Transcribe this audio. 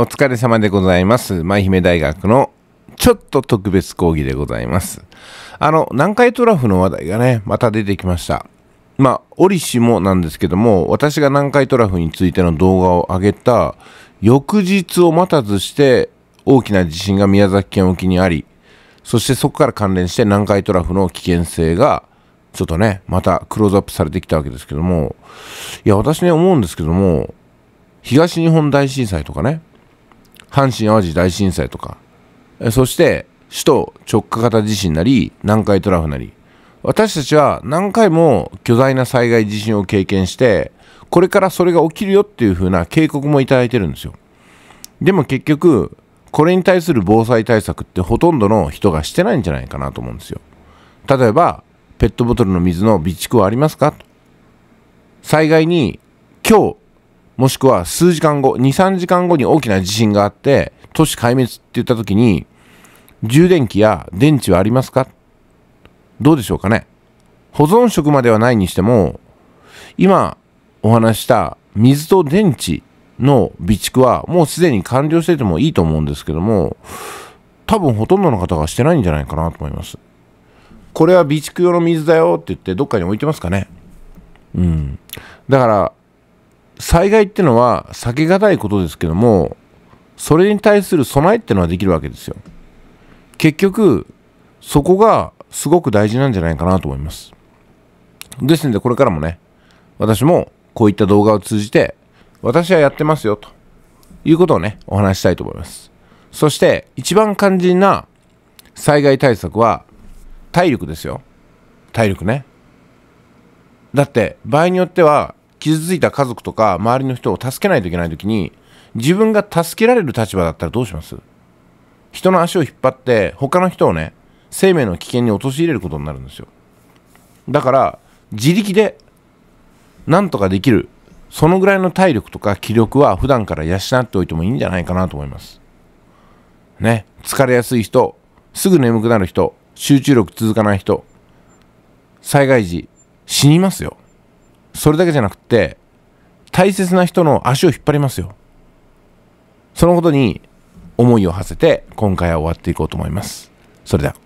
お疲れ様でございます。舞姫大学のちょっと特別講義でございます。あの、南海トラフの話題がね、また出てきました。まあ、折しもなんですけども、私が南海トラフについての動画を上げた翌日を待たずして大きな地震が宮崎県沖にあり、そしてそこから関連して南海トラフの危険性がちょっとね、またクローズアップされてきたわけですけども、いや、私ね、思うんですけども、東日本大震災とかね、阪神・淡路大震災とか、そして首都直下型地震なり南海トラフなり私たちは何回も巨大な災害地震を経験してこれからそれが起きるよっていう風な警告もいただいてるんですよでも結局これに対する防災対策ってほとんどの人がしてないんじゃないかなと思うんですよ例えばペットボトルの水の備蓄はありますか災害に今日もしくは数時間後、2、3時間後に大きな地震があって、都市壊滅って言った時に、充電器や電池はありますかどうでしょうかね保存食まではないにしても、今お話した水と電池の備蓄はもうすでに完了しててもいいと思うんですけども、多分ほとんどの方がしてないんじゃないかなと思います。これは備蓄用の水だよって言ってどっかに置いてますかねうん。だから、災害っていうのは避けがたいことですけどもそれに対する備えっていうのはできるわけですよ結局そこがすごく大事なんじゃないかなと思いますですのでこれからもね私もこういった動画を通じて私はやってますよということをねお話したいと思いますそして一番肝心な災害対策は体力ですよ体力ねだって場合によっては傷ついた家族とか周りの人を助けないといけない時に自分が助けられる立場だったらどうします人の足を引っ張って他の人をね生命の危険に陥れることになるんですよだから自力でなんとかできるそのぐらいの体力とか気力は普段から養っておいてもいいんじゃないかなと思いますね疲れやすい人すぐ眠くなる人集中力続かない人災害時死にますよそれだけじゃなくて大切な人の足を引っ張りますよそのことに思いを馳せて今回は終わっていこうと思いますそれでは